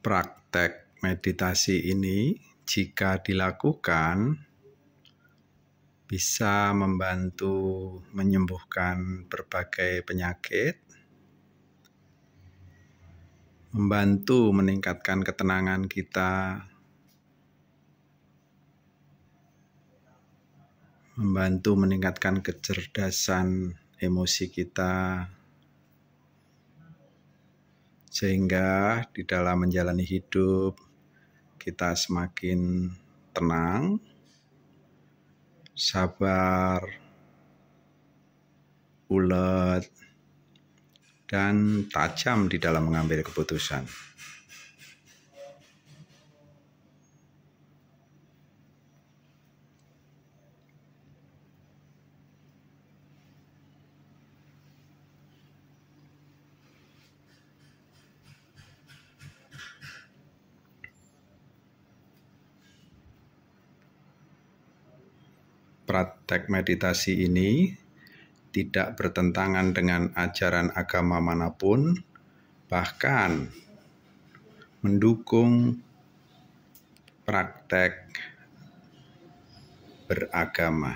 praktek meditasi ini jika dilakukan bisa membantu menyembuhkan berbagai penyakit, membantu meningkatkan ketenangan kita, membantu meningkatkan kecerdasan emosi kita, sehingga di dalam menjalani hidup kita semakin tenang, sabar, ulet, dan tajam di dalam mengambil keputusan. praktek meditasi ini tidak bertentangan dengan ajaran agama manapun, bahkan mendukung praktek beragama.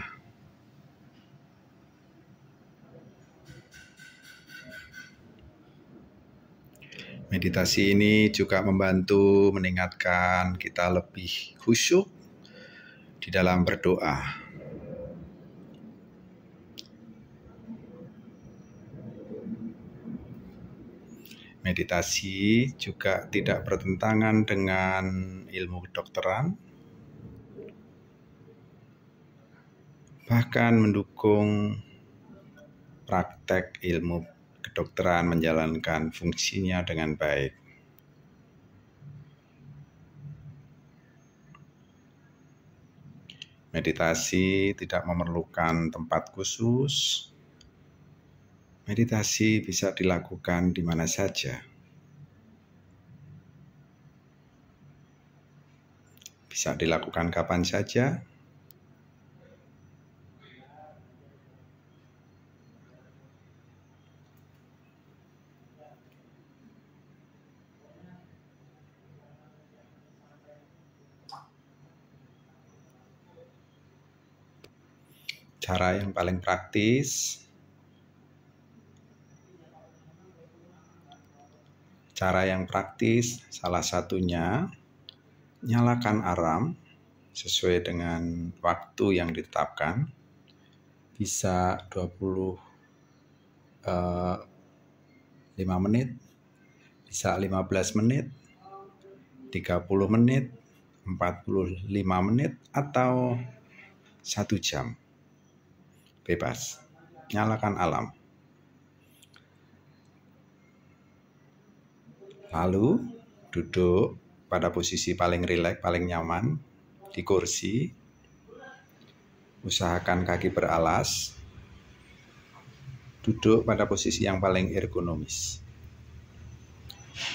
Meditasi ini juga membantu meningkatkan kita lebih khusyuk di dalam berdoa. meditasi juga tidak bertentangan dengan ilmu kedokteran, bahkan mendukung praktek ilmu kedokteran menjalankan fungsinya dengan baik. Meditasi tidak memerlukan tempat khusus. Meditasi bisa dilakukan di mana saja. bisa dilakukan kapan saja. Cara yang paling praktis cara yang praktis salah satunya nyalakan alarm sesuai dengan waktu yang ditetapkan. Bisa 20 5 eh, menit, bisa 15 menit, 30 menit, 45 menit atau 1 jam. Bebas. Nyalakan alarm. Lalu duduk pada posisi paling rileks, paling nyaman di kursi. Usahakan kaki beralas. Duduk pada posisi yang paling ergonomis.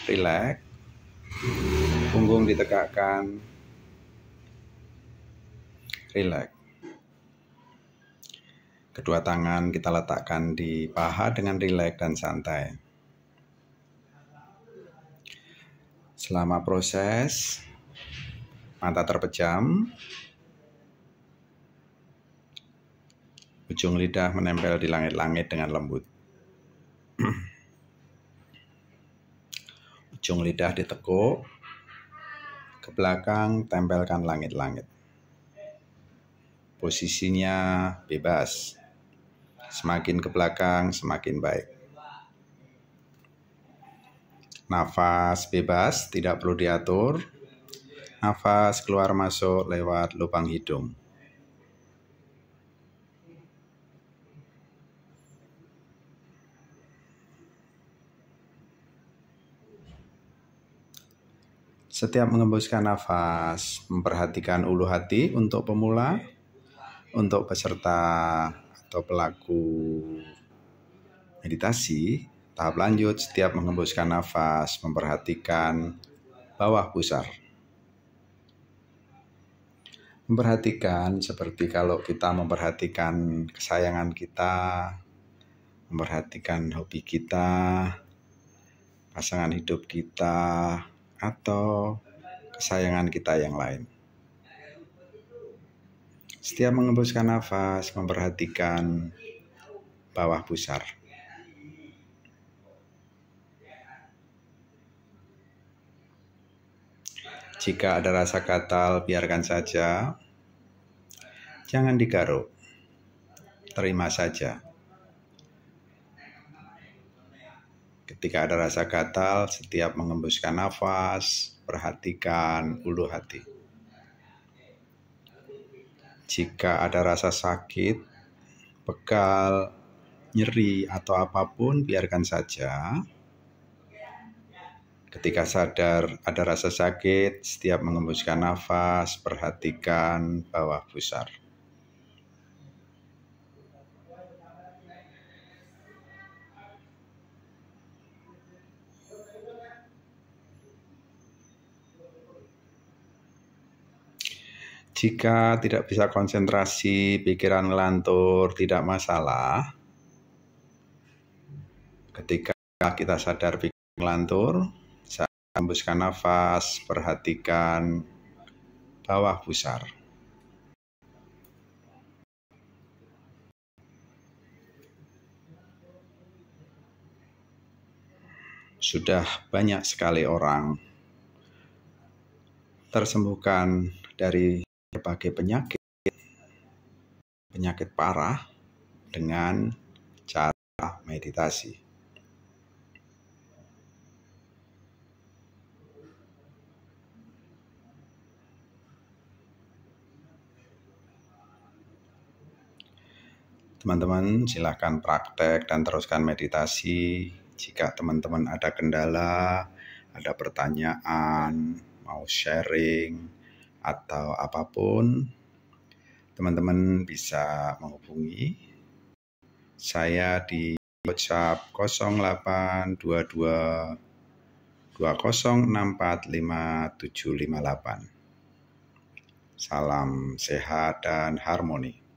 Rileks. Punggung ditegakkan. Rileks. Kedua tangan kita letakkan di paha dengan rileks dan santai. Selama proses, mata terpejam, ujung lidah menempel di langit-langit dengan lembut. ujung lidah ditekuk, ke belakang tempelkan langit-langit. Posisinya bebas. Semakin ke belakang, semakin baik. Nafas bebas, tidak perlu diatur. Nafas keluar masuk lewat lubang hidung. Setiap mengembuskan nafas, memperhatikan ulu hati untuk pemula, untuk peserta atau pelaku meditasi, Tahap lanjut, setiap mengembuskan nafas, memperhatikan bawah pusar. Memperhatikan seperti kalau kita memperhatikan kesayangan kita, memperhatikan hobi kita, pasangan hidup kita, atau kesayangan kita yang lain. Setiap mengembuskan nafas, memperhatikan bawah pusar. Jika ada rasa gatal, biarkan saja. Jangan digaruk. Terima saja. Ketika ada rasa gatal, setiap mengembuskan nafas, perhatikan ulu hati. Jika ada rasa sakit, bekal, nyeri, atau apapun, biarkan saja. Ketika sadar ada rasa sakit, setiap mengembuskan nafas, perhatikan bawah pusar. Jika tidak bisa konsentrasi, pikiran ngelantur, tidak masalah. Ketika kita sadar pikiran ngelantur, Hembuskan nafas, perhatikan bawah pusar. Sudah banyak sekali orang tersembuhkan dari berbagai penyakit, penyakit parah dengan cara meditasi. Teman-teman, silahkan praktek dan teruskan meditasi. Jika teman-teman ada kendala, ada pertanyaan, mau sharing, atau apapun, teman-teman bisa menghubungi saya di WhatsApp 0822 20645758. Salam sehat dan harmoni.